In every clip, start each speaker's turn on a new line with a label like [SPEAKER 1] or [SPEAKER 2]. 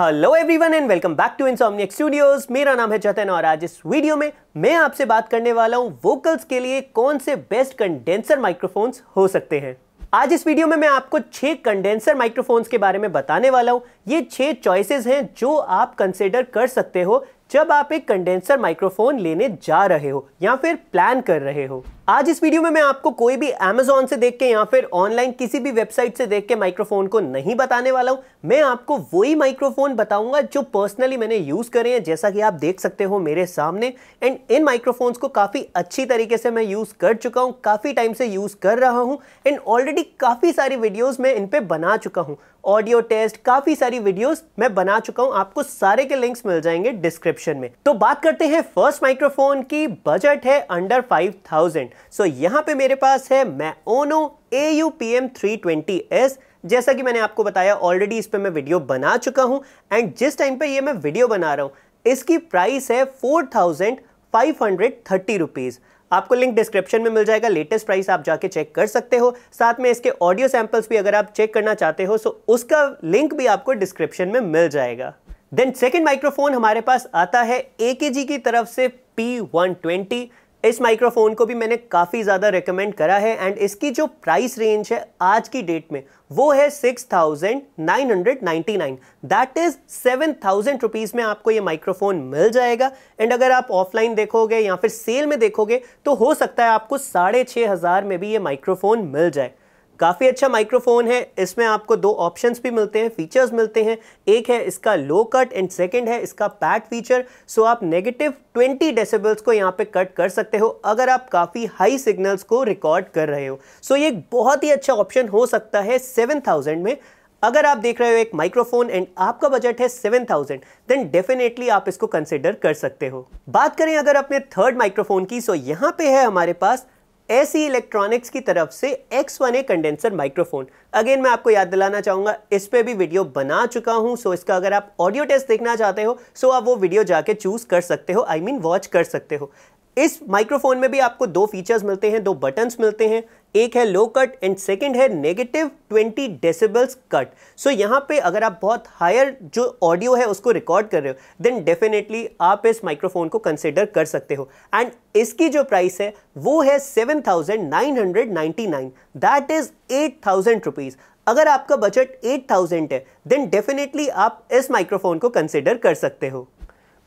[SPEAKER 1] Hello everyone and welcome back to Insomniac Studios मेरा नाम है जतन और आज इस वीडियो में मैं आपसे बात करने वाला हूँ वोकल्स के लिए कौन से बेस्ट कंडेंसर माइक्रोफोन्स हो सकते हैं आज इस वीडियो में मैं आपको छह कंडेंसर माइक्रोफोन्स के बारे में बताने वाला हूँ ये छह चॉइसेस हैं जो आप कंसिडर कर सकते हो जब आप एक कंडेंसर माइक्रोफोन लेने जा रहे हो या फिर प्लान कर रहे हो आज इस वीडियो में मैं आपको कोई भी अमेजोन से देख के या फिर ऑनलाइन किसी भी वेबसाइट से देख के माइक्रोफोन को नहीं बताने वाला हूँ मैं आपको वही माइक्रोफोन बताऊंगा जो पर्सनली मैंने यूज़ करे हैं जैसा कि आप देख सकते हो मेरे सामने एंड इन माइक्रोफोन्स को काफ़ी अच्छी तरीके से मैं यूज़ कर चुका हूँ काफ़ी टाइम से यूज़ कर रहा हूँ एंड ऑलरेडी काफ़ी सारी वीडियोज़ मैं इन पर बना चुका हूँ ऑडियो टेस्ट काफी सारी वीडियोस मैं बना चुका हूं आपको सारे के लिंक्स मिल जाएंगे डिस्क्रिप्शन में तो बात करते हैं फर्स्ट माइक्रोफोन की बजट है अंडर 5000 सो यहाँ पे मेरे पास है मैं ओनो A U P M three twenty S जैसा कि मैंने आपको बताया ऑलरेडी इस पर मैं वीडियो बना चुका हूं एंड जिस टाइम पे यह मैं वीडियो बना रहा हूं इसकी प्राइस है four thousand five hundred thirty rupees आपको लिंक डिस्क्रिप्शन में मिल जाएगा लेटेस्ट प्राइस आप जाके चेक कर सकते हो साथ में इसके ऑडियो सैंपल्स भी अगर आप चेक करना चाहते हो सो उसका लिंक भी आपको डिस्क्रिप्शन में मिल जाएगा देन सेकेंड माइक्रोफोन हमारे पास आता है ए की तरफ से पी वन ट्वेंटी इस माइक्रोफोन को भी मैंने काफ़ी ज़्यादा रिकमेंड करा है एंड इसकी जो प्राइस रेंज है आज की डेट में वो है six thousand nine hundred ninety nine that is seven thousand rupees में आपको ये माइक्रोफोन मिल जाएगा एंड अगर आप ऑफलाइन देखोगे या फिर सेल में देखोगे तो हो सकता है आपको साढ़े छः हज़ार में भी ये माइक्रोफोन मिल जाए काफ़ी अच्छा माइक्रोफोन है इसमें आपको दो ऑप्शंस भी मिलते हैं फीचर्स मिलते हैं एक है इसका लो कट एंड सेकंड है इसका पैट फीचर सो आप नेगेटिव 20 डेसिबल्स को यहाँ पे कट कर सकते हो अगर आप काफ़ी हाई सिग्नल्स को रिकॉर्ड कर रहे हो सो ये एक बहुत ही अच्छा ऑप्शन हो सकता है 7000 में अगर आप देख रहे हो एक माइक्रोफोन एंड आपका बजट है 7000 देन डेफिनेटली आप इसको कंसिडर कर सकते हो बात करें अगर अपने थर्ड माइक्रोफोन की सो यहाँ पे है हमारे पास ऐसी इलेक्ट्रॉनिक्स की तरफ से X one A condenser microphone again मैं आपको याद दिलाना चाहूंगा इस पर भी वीडियो बना चुका हूं सो इसका अगर आप ऑडियो टेस्ट देखना चाहते हो सो आप वो वीडियो जाके चूज़ कर सकते हो आई मीन वॉच कर सकते हो इस माइक्रोफोन में भी आपको दो फीचर्स मिलते हैं दो बटन्स मिलते हैं एक है लो कट एंड सेकंड है नेगेटिव 20 डेसिबल्स कट सो यहाँ पे अगर आप बहुत हायर जो ऑडियो है उसको रिकॉर्ड कर रहे हो देन डेफिनेटली आप इस माइक्रोफोन को कंसिडर कर सकते हो एंड इसकी जो प्राइस है वो है 7,999 दैट इज़ 8,000 रुपीज़ अगर आपका बजट 8,000 है देन डेफिनेटली आप इस माइक्रोफोन को कंसिडर कर सकते हो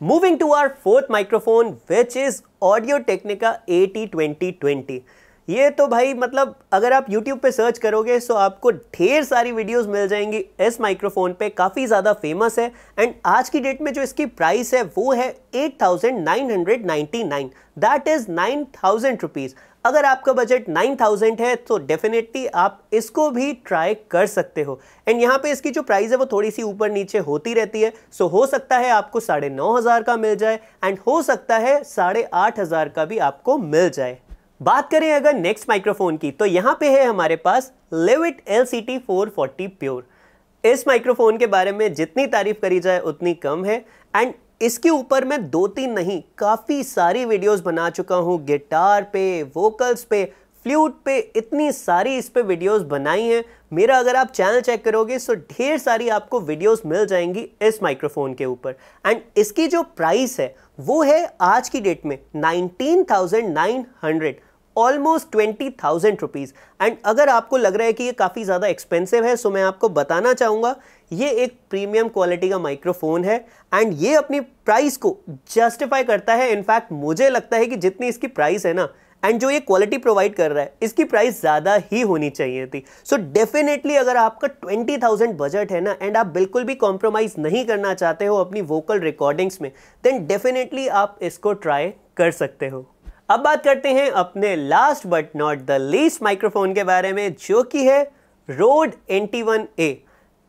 [SPEAKER 1] Moving to our fourth microphone which is Audio Technica AT2020. ये तो भाई मतलब अगर आप YouTube पे सर्च करोगे तो आपको ढेर सारी वीडियोस मिल जाएंगी इस माइक्रोफोन पे काफ़ी ज़्यादा फेमस है एंड आज की डेट में जो इसकी प्राइस है वो है 8,999 that is nine thousand rupees अगर आपका बजट 9000 है तो डेफिनेटली आप इसको भी ट्राई कर सकते हो एंड यहाँ पे इसकी जो प्राइस है वो थोड़ी सी ऊपर नीचे होती रहती है सो हो सकता है आपको साढ़े नौ हज़ार का मिल जाए एंड हो सकता है साढ़े आठ हज़ार का भी आपको मिल जाए बात करें अगर नेक्स्ट माइक्रोफोन की तो यहाँ पे है हमारे पास Lewitt L C T four forty pure इस माइक्रोफोन के बारे में जितनी तारीफ करी जाए उतनी कम है एंड इसके ऊपर मैं दो तीन नहीं काफ़ी सारी वीडियोस बना चुका हूँ गिटार पे वोकल्स पे फ्लूट पे इतनी सारी इस पर वीडियोस बनाई हैं मेरा अगर आप चैनल चेक करोगे तो ढेर सारी आपको वीडियोस मिल जाएंगी इस माइक्रोफोन के ऊपर एंड इसकी जो प्राइस है वो है आज की डेट में 19,900 almost twenty thousand rupees and अगर आपको लग रहा है कि ये काफ़ी ज़्यादा एक्सपेंसिव है सो मैं आपको बताना चाहूँगा ये एक प्रीमियम क्वालिटी का माइक्रोफोन है एंड ये अपनी प्राइस को जस्टिफाई करता है इनफैक्ट मुझे लगता है कि जितनी इसकी प्राइस है ना एंड जो ये क्वालिटी प्रोवाइड कर रहा है इसकी प्राइस ज़्यादा ही होनी चाहिए थी सो so डेफिनेटली अगर आपका ट्वेंटी थाउजेंड बजट है ना एंड आप बिल्कुल भी कॉम्प्रोमाइज़ नहीं करना चाहते हो अपनी वोकल रिकॉर्डिंग्स में देन डेफिनेटली आप इसको ट्राई कर सकते हो अब बात करते हैं अपने last but not the least microphone के बारे में जो कि है Rode N T one A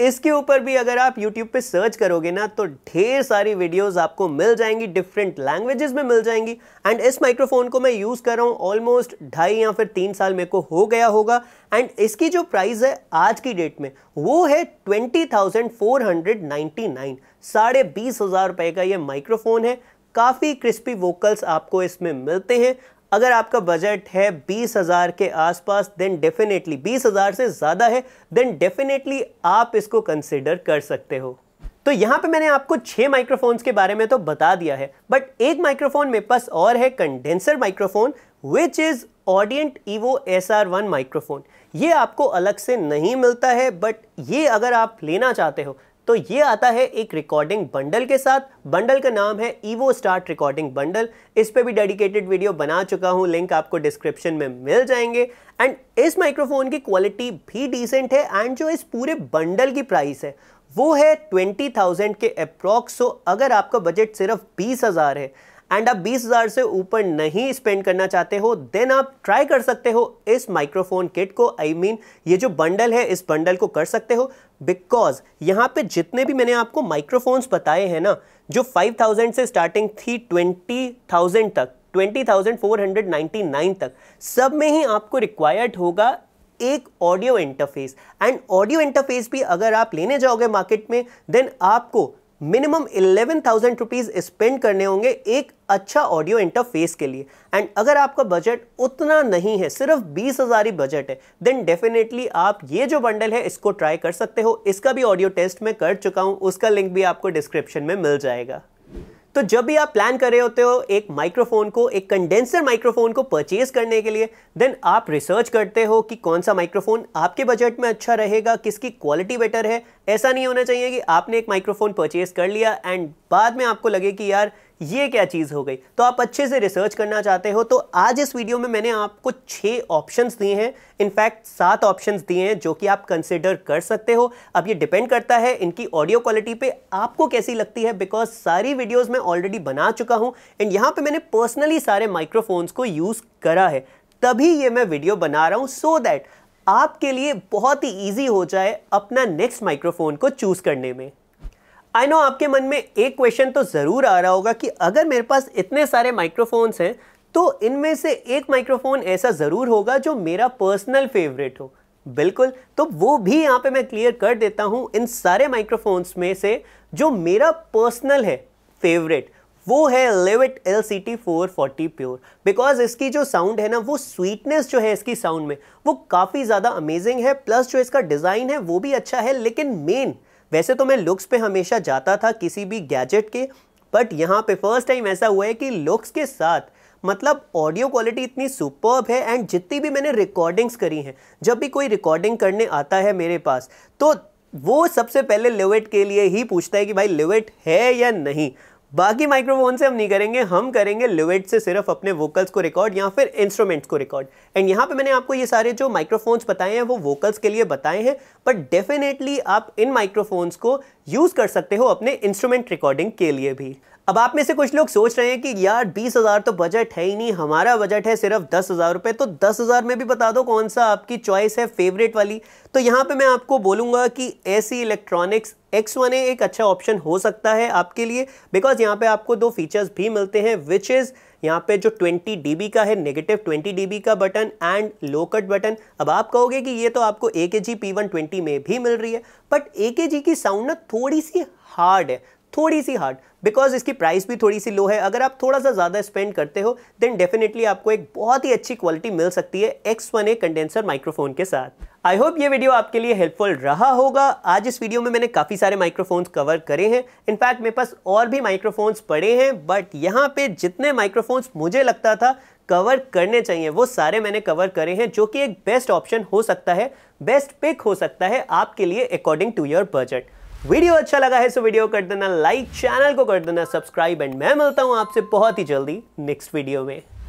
[SPEAKER 1] इसके ऊपर भी अगर आप यूट्यूब पे सर्च करोगे ना तो ढेर सारी वीडियोस आपको मिल जाएंगी डिफरेंट लैंग्वेजेस में मिल जाएंगी एंड इस माइक्रोफोन को मैं यूज़ कर रहा हूँ ऑलमोस्ट ढाई या फिर तीन साल मेरे को हो गया होगा एंड इसकी जो प्राइस है आज की डेट में वो है twenty thousand four hundred ninety nine साढ़े बीस हज़ार रुपये का ये माइक्रोफोन है काफ़ी क्रिस्पी वोकल्स आपको इसमें मिलते हैं अगर आपका बजट है बीस हज़ार के आसपास देन डेफिनेटली बीस हज़ार से ज़्यादा है देन डेफिनेटली आप इसको कंसिडर कर सकते हो तो यहाँ पे मैंने आपको छह माइक्रोफोन्स के बारे में तो बता दिया है बट एक माइक्रोफोन मेरे पास और है condenser microphone which is Audient Evo S R one microphone ये आपको अलग से नहीं मिलता है बट ये अगर आप लेना चाहते हो तो ये आता है एक रिकॉर्डिंग बंडल के साथ बंडल का नाम है ईवो स्टार्ट रिकॉर्डिंग बंडल इस पर भी डेडिकेटेड वीडियो बना चुका हूँ लिंक आपको डिस्क्रिप्शन में मिल जाएंगे एंड इस माइक्रोफोन की क्वालिटी भी डिसेंट है एंड जो इस पूरे बंडल की प्राइस है वो है ट्वेंटी थाउजेंड के अप्रॉक्स सो अगर आपका बजट सिर्फ बीस हज़ार है एंड आप 20,000 से ऊपर नहीं स्पेंड करना चाहते हो देन आप ट्राई कर सकते हो इस माइक्रोफोन किट को आई I मीन mean, ये जो बंडल है इस बंडल को कर सकते हो बिकॉज यहाँ पे जितने भी मैंने आपको माइक्रोफोन्स बताए हैं ना जो 5,000 से स्टार्टिंग थी 20,000 तक 20,499 तक सब में ही आपको रिक्वायर्ड होगा एक audio interface and audio interface भी अगर आप लेने जाओगे मार्केट में देन आपको minimum eleven thousand rupees spend करने होंगे एक अच्छा ऑडियो इंटरफेस के लिए एंड अगर आपका बजट उतना नहीं है सिर्फ बीस हज़ार ही बजट है देन डेफिनेटली आप ये जो बंडल है इसको ट्राई कर सकते हो इसका भी ऑडियो टेस्ट मैं कर चुका हूँ उसका लिंक भी आपको डिस्क्रिप्शन में मिल जाएगा तो जब भी आप प्लान कर रहे होते हो एक माइक्रोफोन को एक कंडेंसर माइक्रोफोन को परचेज करने के लिए देन आप रिसर्च करते हो कि कौन सा माइक्रोफोन आपके बजट में अच्छा रहेगा किसकी क्वालिटी बेटर है ऐसा नहीं होना चाहिए कि आपने एक माइक्रोफोन परचेज कर लिया एंड बाद में आपको लगे कि यार ये क्या चीज़ हो गई तो आप अच्छे से रिसर्च करना चाहते हो तो आज इस वीडियो में मैंने आपको छः ऑप्शंस दिए हैं इनफैक्ट सात ऑप्शंस दिए हैं जो कि आप कंसिडर कर सकते हो अब ये डिपेंड करता है इनकी ऑडियो क्वालिटी पे आपको कैसी लगती है बिकॉज सारी वीडियोज़ मैं ऑलरेडी बना चुका हूँ एंड यहाँ पर मैंने पर्सनली सारे माइक्रोफोन्स को यूज़ करा है तभी ये मैं वीडियो बना रहा हूँ सो दैट आपके लिए बहुत ही ईजी हो जाए अपना नेक्स्ट माइक्रोफोन को चूज़ करने में आई नो आपके मन में एक क्वेश्चन तो ज़रूर आ रहा होगा कि अगर मेरे पास इतने सारे माइक्रोफोन्स हैं तो इनमें से एक माइक्रोफोन ऐसा ज़रूर होगा जो मेरा पर्सनल फेवरेट हो बिल्कुल तो वो भी यहाँ पे मैं क्लियर कर देता हूँ इन सारे माइक्रोफोन्स में से जो मेरा पर्सनल है फेवरेट वो है Lewitt L C T four forty pure because इसकी जो साउंड है ना वो स्वीटनेस जो है इसकी साउंड में वो काफ़ी ज़्यादा अमेजिंग है प्लस जो इसका डिज़ाइन है वो भी अच्छा है लेकिन मेन वैसे तो मैं लुक्स पे हमेशा जाता था किसी भी गैजेट के बट यहाँ पे फर्स्ट टाइम ऐसा हुआ है कि लुक्स के साथ मतलब ऑडियो क्वालिटी इतनी सुपर्ब है एंड जितनी भी मैंने रिकॉर्डिंग्स करी हैं जब भी कोई रिकॉर्डिंग करने आता है मेरे पास तो वो सबसे पहले लेवेट के लिए ही पूछता है कि भाई लेवेट है या नहीं बाकी माइक्रोफोन से हम नहीं करेंगे हम करेंगे लिविट से सिर्फ अपने वोकल्स को रिकॉर्ड या फिर इंस्ट्रूमेंट्स को रिकॉर्ड एंड यहाँ पे मैंने आपको ये सारे जो माइक्रोफोन्स बताए हैं वो वोकल्स के लिए बताए हैं बट डेफिनेटली आप इन माइक्रोफोन्स को यूज़ कर सकते हो अपने इंस्ट्रूमेंट रिकॉर्डिंग के लिए भी अब आप में से कुछ लोग सोच रहे हैं कि यार बीस हज़ार तो बजट है ही नहीं हमारा बजट है सिर्फ दस हज़ार रुपए तो दस हज़ार में भी बता दो कौन सा आपकी चॉइस है फेवरेट वाली तो यहां पे मैं आपको बोलूंगा कि ऐसी इलेक्ट्रॉनिक्स एक्स वन एक अच्छा ऑप्शन हो सकता है आपके लिए बिकॉज यहाँ पे आपको दो फीचर्स भी मिलते हैं विच इज़ यहाँ पे जो 20 dB का है नेगेटिव 20 dB का button and low cut button अब आप कहोगे कि ये तो आपको ए के जी में भी मिल रही है बट ए की साउंड ना थोड़ी सी हार्ड है थोड़ी सी हार्ड बिकॉज इसकी प्राइस भी थोड़ी सी लो है अगर आप थोड़ा सा ज़्यादा स्पेंड करते हो देन डेफिनेटली आपको एक बहुत ही अच्छी क्वालिटी मिल सकती है X one A condenser microphone के साथ आई होप ये वीडियो आपके लिए हेल्पफुल रहा होगा आज इस वीडियो में मैंने काफ़ी सारे माइक्रोफोन्स कवर करे हैं इनफैक्ट मेरे पास और भी माइक्रोफोन्स पड़े हैं बट यहाँ पे जितने माइक्रोफोन्स मुझे लगता था कवर करने चाहिए वो सारे मैंने कवर करे हैं जो कि एक बेस्ट ऑप्शन हो सकता है बेस्ट पिक हो सकता है आपके लिए according to your budget video अच्छा लगा है तो वीडियो कर देना लाइक चैनल को कर देना सब्सक्राइब एंड मैं मिलता हूं आपसे बहुत ही जल्दी नेक्स्ट वीडियो में